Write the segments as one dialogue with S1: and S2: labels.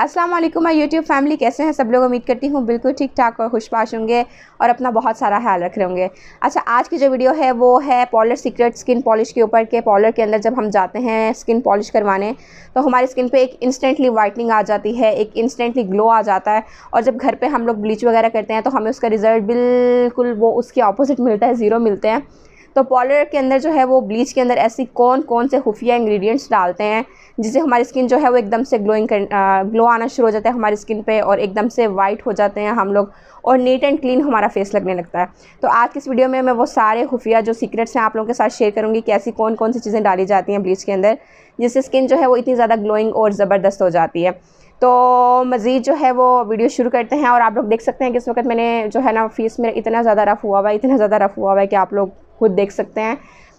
S1: अस्सलाम वालेकुम my YouTube family कैसे हैं सब लोग उम्मीद करती हूँ बिल्कुल ठीक ठाक और खुशपाश होंगे और अपना बहुत सारा ख्याल रख रहे होंगे अच्छा आज की जो वीडियो है वो है पॉलर सीक्रेट स्किन पॉलिश के ऊपर के पॉलर के अंदर जब हम जाते हैं स्किन पॉलिश करवाने तो हमारी स्किन पर एक इंस्टेंटली वाइटनिंग आ जाती है एक इंस्टेंटली ग्लो आ जाता है और जब घर पर हम लोग ब्लीच वगैरह करते हैं तो हमें उसका रिज़ल्ट बिल्कुल वो उसके अपोजिट मिलता है ज़ीरो मिलते हैं तो पॉलर के अंदर जो है वो ब्लीच के अंदर ऐसी कौन कौन से खुफिया इंग्रेडिएंट्स डालते हैं जिससे हमारी स्किन जो है वो एकदम से ग्लोइंग कर ग्लो आना शुरू हो जाता है हमारी स्किन पे और एकदम से वाइट हो जाते हैं हम लोग और नीट एंड क्लीन हमारा फेस लगने लगता है तो आज की इस वीडियो में मैं वो सारे खुफिया जो सीक्रेट्स हैं आप लोगों के साथ शेयर करूँगी कि ऐसी कौन कौन सी चीज़ें डाली जाती हैं ब्लीच के अंदर जिससे स्किन जो है वो इतनी ज़्यादा ग्लोइंग और ज़बरदस्त हो जाती है तो मज़ीद जो है वो वीडियो शुरू करते हैं और आप लोग देख सकते हैं कि इस वक्त मैंने जो है ना फेस मेरा इतना ज़्यादा रफ़ हुआ हुआ है इतना ज़्यादा रफ़ हुआ हुआ है कि आप लोग खुद देख सकते हैं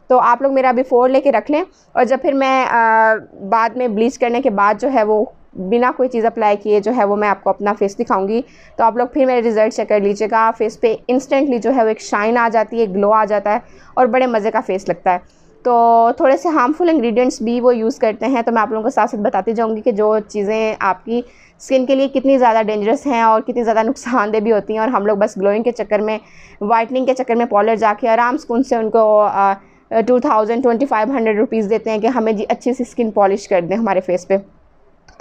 S1: तो आप लोग मेरा अभी फोर लेके रख लें और जब फिर मैं आ, बाद में ब्लीच करने के बाद जो है वो बिना कोई चीज़ अप्लाई किए जो है वो मैं आपको अपना फेस दिखाऊंगी तो आप लोग फिर मेरे रिज़ल्ट चेक कर लीजिएगा फेस पे इंस्टेंटली जो है वो एक शाइन आ जाती है ग्लो आ जाता है और बड़े मज़े का फेस लगता है तो थोड़े से हार्मफुल इंग्रेडिएंट्स भी वो यूज़ करते हैं तो मैं आप लोगों को साथ साथ बताती जाऊँगी कि जो चीज़ें आपकी स्किन के लिए कितनी ज़्यादा डेंजरस हैं और कितनी ज़्यादा नुकसानदेह भी होती हैं और हम लोग बस ग्लोइंग के चक्कर में वाइटनिंग के चक्कर में पॉलर जाके आराम सुकून से उनको two thousand twenty five hundred rupees देते हैं कि हमें जी अच्छी सी स्किन पॉलिश कर दें हमारे फेस पर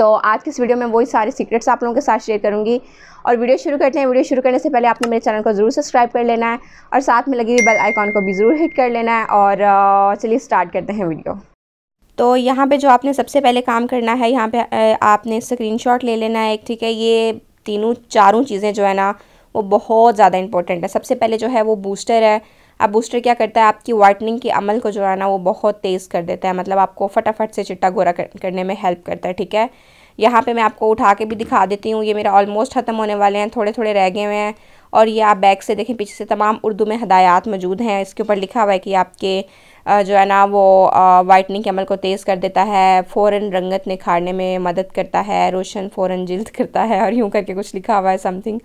S1: तो आज की इस वीडियो में वही सारे सीक्रेट्स आप लोगों के साथ शेयर करूँगी और वीडियो शुरू करते हैं वीडियो शुरू करने से पहले आपने मेरे चैनल को ज़रूर सब्सक्राइब कर लेना है और साथ में लगी हुई बेल आइकॉन को भी ज़रूर हिट कर लेना है और चलिए स्टार्ट करते हैं वीडियो तो यहाँ पे जो आपने सबसे पहले काम करना है यहाँ पे आपने स्क्रीनशॉट ले लेना है एक ठीक है ये तीनों चारों चीज़ें जो है ना वो बहुत ज़्यादा इंपॉर्टेंट है सबसे पहले जो है वो बूस्टर है अब बूस्टर क्या करता है आपकी वाइटनिंग के अमल को जो है ना वो बहुत तेज़ कर देता है मतलब आपको फटाफट से चिट्टा गोरा कर, करने में हेल्प करता है ठीक है यहाँ पे मैं आपको उठा के भी दिखा देती हूँ ये मेरा ऑलमोस्ट ख़त्म होने वाले हैं थोड़े थोड़े रह गए हुए हैं और ये आप बैग से देखें पीछे से तमाम उर्दू में हदायत मौजूद हैं इसके ऊपर लिखा हुआ है कि आपके जो है ना वो वाइटनिंग के अमल को तेज़ कर देता है फ़ौर रंगत निखारने में मदद करता है रोशन फ़ौर जल्द करता है और यूँ करके कुछ लिखा हुआ है समथिंग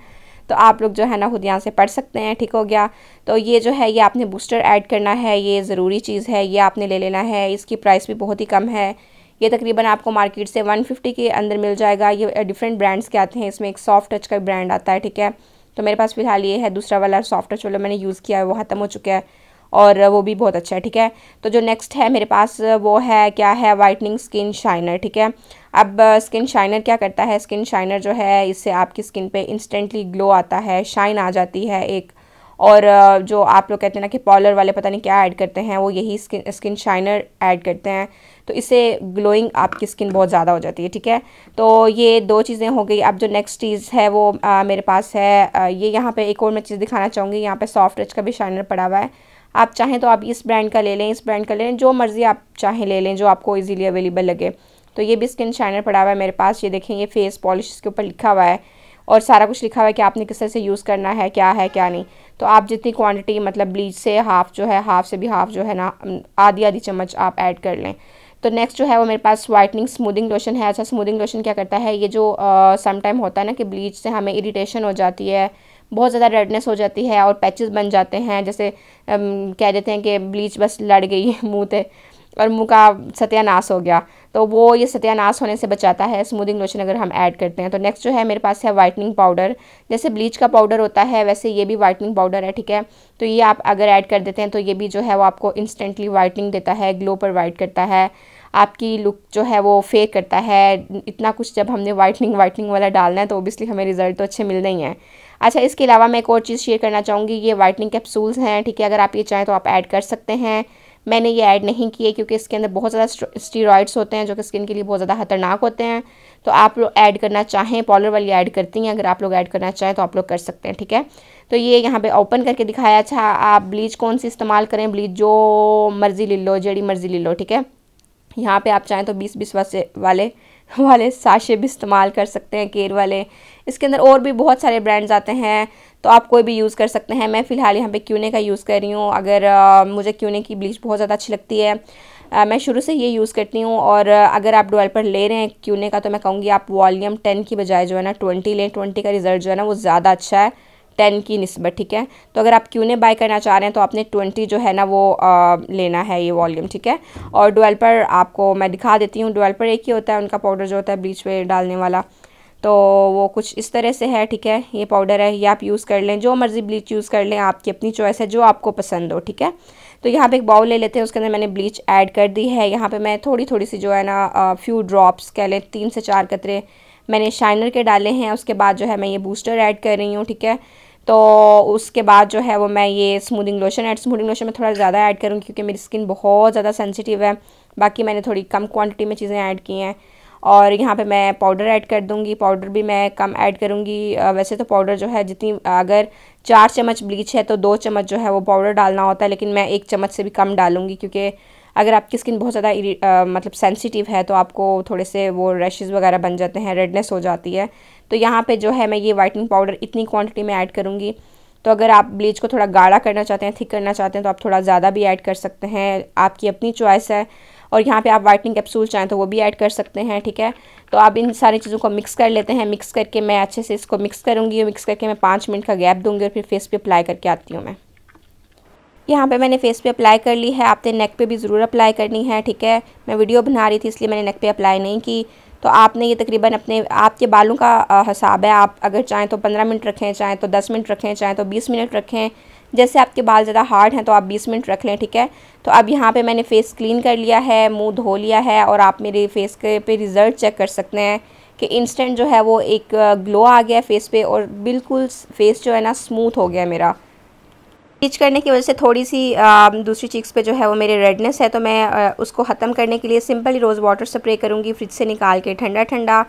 S1: तो आप लोग जो है ना खुद यहाँ से पढ़ सकते हैं ठीक हो गया तो ये जो है ये आपने बूस्टर ऐड करना है ये ज़रूरी चीज़ है ये आपने ले लेना है इसकी प्राइस भी बहुत ही कम है ये तकरीबन आपको मार्केट से 150 के अंदर मिल जाएगा ये डिफरेंट ब्रांड्स के आते हैं इसमें एक सॉफ्ट टच का ब्रांड आता है ठीक है तो मेरे पास फिलहाल ये है दूसरा वाला सॉफ्ट टच वाला मैंने यूज़ किया है वो ख़त्म हो चुका है और वो भी बहुत अच्छा है ठीक है तो जो नेक्स्ट है मेरे पास वो है क्या है वाइटनिंग स्किन शाइनर ठीक है अब स्किन शाइनर क्या करता है स्किन शाइनर जो है इससे आपकी स्किन पे इंस्टेंटली ग्लो आता है शाइन आ जाती है एक और जो आप लोग कहते हैं ना कि पॉलर वाले पता नहीं क्या ऐड करते हैं वो यही स्किन स्किन शाइनर ऐड करते हैं तो इससे ग्लोइंग आपकी स्किन बहुत ज़्यादा हो जाती है ठीक है तो ये दो चीज़ें हो गई अब जो नेक्स्ट चीज़ है वो आ, मेरे पास है आ, ये यहाँ पे एक और मैं चीज़ दिखाना चाहूँगी यहाँ पे सॉफ्ट टच का भी शाइनर पड़ा हुआ है आप चाहें तो आप इस ब्रांड का ले लें इस ब्रांड का ले लें जो मर्ज़ी आप चाहें ले लें जो आपको ईजिली अवेलेबल लगे तो ये भी स्किन शाइनर पड़ा हुआ है मेरे पास ये देखें ये फेस पॉलिश इसके ऊपर लिखा हुआ है और सारा कुछ लिखा हुआ है कि आपने किस तरह से यूज़ करना है क्या है क्या नहीं तो आप जितनी क्वांटिटी मतलब ब्लीच से हाफ़ जो है हाफ़ से भी हाफ़ जो है ना आधी आधी चम्मच आप ऐड कर लें तो नेक्स्ट जो है वो मेरे पास वाइटनिंग स्मूदिंग लोशन है अच्छा स्मूदिंग लोशन क्या करता है ये जो समटाइम होता है ना कि ब्लीच से हमें इरीटेशन हो जाती है बहुत ज़्यादा रेडनेस हो जाती है और पैचेस बन जाते हैं जैसे कह देते हैं कि ब्लीच बस लड़ गई है मुँह पे और मुँह का सत्यानाश हो गया तो वो ये सत्यानाश होने से बचाता है स्मूदिंग लोशन अगर हम ऐड करते हैं तो नेक्स्ट जो है मेरे पास है वाइटनिंग पाउडर जैसे ब्लीच का पाउडर होता है वैसे ये भी वाइटनिंग पाउडर है ठीक है तो ये आप अगर ऐड कर देते हैं तो ये भी जो है वो आपको इंस्टेंटली वाइटनिंग देता है ग्लो प्रोवाइड करता है आपकी लुक जो है वो फेक करता है इतना कुछ जब हमने वाइटनिंग वाइटनिंग वाला डालना है तो ओबियसली हमें रिज़ल्ट तो अच्छे मिलने ही हैं अच्छा इसके अलावा मैं एक और चीज़ शेयर करना चाहूँगी ये वाइटनिंग कैप्सूल्स हैं ठीक है अगर आप ये चाहें तो आप ऐड कर सकते हैं मैंने ये ऐड नहीं किए क्योंकि इसके अंदर बहुत ज़्यादा स्टीरोइड्स होते हैं जो कि स्किन के लिए बहुत ज़्यादा खतरनाक होते हैं तो आप लोग ऐड करना चाहें पॉलर वाली ऐड करती हैं अगर आप लोग ऐड करना चाहें तो आप लोग कर सकते हैं ठीक है तो ये यहाँ पे ओपन करके दिखाया अच्छा आप ब्लीच कौन सी इस्तेमाल करें ब्लीच जो मर्ज़ी ले लो जड़ी मर्ज़ी ले लो ठीक है यहाँ पर आप चाहें तो बीस बीस वाले वाले साशे भी इस्तेमाल कर सकते हैं केयर वाले इसके अंदर और भी बहुत सारे ब्रांड्स आते हैं तो आप कोई भी यूज़ कर सकते हैं मैं फ़िलहाल यहाँ पे क्यूने का यूज़ कर रही हूँ अगर आ, मुझे क्यूने की ब्लीच बहुत ज़्यादा अच्छी लगती है आ, मैं शुरू से ये यूज़ करती हूँ और अगर आप डोल पर ले रहे हैं क्यूने का तो मैं कहूँगी आप वॉल्यूम टेन की बजाय जो है ना ट्वेंटी लें ट्वेंटी का रिज़ल्ट जो है ना वो ज़्यादा अच्छा है टेन की नस्बत ठीक है तो अगर आप क्यों बाय करना चाह रहे हैं तो आपने ट्वेंटी जो है ना वो आ, लेना है ये वॉल्यूम ठीक है और डुअल पर आपको मैं दिखा देती हूँ डुअल पर एक ही होता है उनका पाउडर जो होता है ब्लीच पे डालने वाला तो वो कुछ इस तरह से है ठीक है ये पाउडर है ये आप यूज़ कर लें जो मर्ज़ी ब्लीच यूज़ कर लें आपकी अपनी चॉइस है जो आपको पसंद हो ठीक है तो यहाँ पे एक बाउल ले लेते हैं उसके अंदर मैंने ब्लीच ऐड कर दी है यहाँ पे मैं थोड़ी थोड़ी सी जो है ना फ्यू ड्रॉप्स कह लें तीन से चार कतरे मैंने शाइनर के डाले हैं उसके बाद जो है मैं ये बूस्टर ऐड कर रही हूँ ठीक है तो उसके बाद जो है वो मैं ये smoothing lotion add smoothing lotion में थोड़ा ज़्यादा ऐड करूँगी क्योंकि मेरी स्किन बहुत ज़्यादा सेंसिटिव है बाकी मैंने थोड़ी कम क्वांटिटी में चीज़ें ऐड की हैं और यहाँ पे मैं पाउडर ऐड कर दूँगी पाउडर भी मैं कम ऐड करूँगी वैसे तो पाउडर जो है जितनी अगर चार चम्मच ब्लीच है तो दो चम्मच जो है वो पाउडर डालना होता है लेकिन मैं एक चम्मच से भी कम डालूँगी क्योंकि अगर आपकी स्किन बहुत ज़्यादा मतलब सेंसिटिव है तो आपको थोड़े से वो रैशेज़ वगैरह बन जाते हैं रेडनेस हो जाती है तो यहाँ पे जो है मैं ये वाइटनिंग पाउडर इतनी क्वांटिटी में ऐड करूँगी तो अगर आप ब्लीच को थोड़ा गाढ़ा करना चाहते हैं थिक करना चाहते हैं तो आप थोड़ा ज़्यादा भी ऐड कर सकते हैं आपकी अपनी चॉइस है और यहाँ पे आप वाइटनिंग कैप्सूल चाहें तो वो भी ऐड कर सकते हैं ठीक है तो आप इन सारी चीज़ों को मिक्स कर लेते हैं मिक्स करके मैं अच्छे से इसको मिक्स करूँगी मिक्स करके मैं पाँच मिनट का गैप दूँगी और फिर फेस पे अप्लाई करके आती हूँ मैं यहाँ पे मैंने फेस पे अप्लाई कर ली है आपने नेक पे भी ज़रूर अप्लाई करनी है ठीक है मैं वीडियो बना रही थी इसलिए मैंने नेक पे अप्लाई नहीं की तो आपने ये तकरीबन अपने आपके बालों का हिसाब है आप अगर चाहें तो पंद्रह मिनट रखें चाहें तो दस मिनट रखें चाहें तो बीस मिनट रखें जैसे आपके बाल ज़्यादा हार्ड हैं तो आप बीस मिनट रख लें ठीक है तो अब यहाँ पर मैंने फ़ेस क्लीन कर लिया है मुंह धो लिया है और आप मेरे फेस के पे रिज़ल्ट चेक कर सकते हैं कि इंस्टेंट जो है वो एक ग्लो आ गया फेस पर और बिल्कुल फेस जो है ना स्मूथ हो गया मेरा पिच करने की वजह से थोड़ी सी आ, दूसरी चीज़ पे जो है वो मेरे रेडनेस है तो मैं आ, उसको ख़त्म करने के लिए सिंपली रोज़ वाटर स्प्रे करूँगी फ्रिज से निकाल के ठंडा ठंडा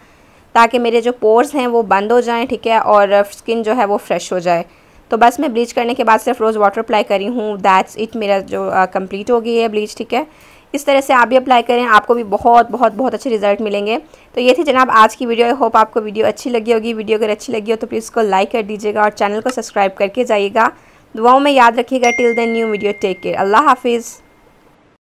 S1: ताकि मेरे जो पोर्स हैं वो बंद हो जाएँ ठीक है और स्किन जो है वो फ्रेश हो जाए तो बस मैं ब्लीच करने के बाद सिर्फ रोज़ वाटर अप्लाई करी हूँ दैट्स इट मेरा जो कम्प्लीट हो गई है ब्लीच ठीक है इस तरह से आप भी अप्लाई करें आपको भी बहुत बहुत बहुत अच्छे रिजल्ट मिलेंगे तो ये थी जनाब आज की वीडियो आई होप आपको वीडियो अच्छी लगी होगी वीडियो अगर अच्छी लगी हो तो प्लीज़ को लाइक कर दीजिएगा और चैनल को सब्सक्राइब करके जाइएगा दुआओं में याद रखिएगा till then new video take care अल्लाह हाफिज़